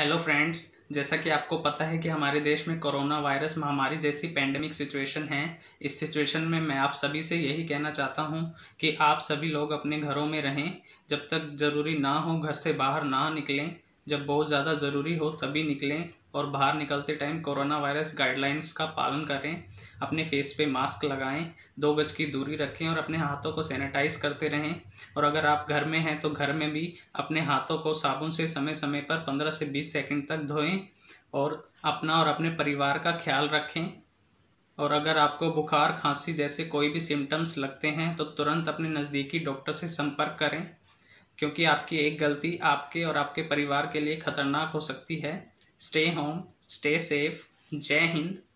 hello friends जैसा कि आपको पता है कि हमारे देश में कोरोना वायरस महामारी जैसी पैंडेमिक सिचुएशन है इस सिचुएशन में मैं आप सभी से यही कहना चाहता हूं कि आप सभी लोग अपने घरों में रहें जब तक ज़रूरी ना हो घर से बाहर ना निकलें जब बहुत ज़्यादा ज़रूरी हो तभी निकलें और बाहर निकलते टाइम कोरोना वायरस गाइडलाइंस का पालन करें अपने फेस पे मास्क लगाएं दो गज की दूरी रखें और अपने हाथों को सैनिटाइज करते रहें और अगर आप घर में हैं तो घर में भी अपने हाथों को साबुन से समय समय पर पंद्रह से बीस सेकेंड तक धोएं और अपना और अपने परिवार का ख्याल रखें और अगर आपको बुखार खांसी जैसे कोई भी सिम्टम्स लगते हैं तो तुरंत अपने नज़दीकी डॉक्टर से संपर्क करें क्योंकि आपकी एक गलती आपके और आपके परिवार के लिए खतरनाक हो सकती है स्टे होम स्टे सेफ जय हिंद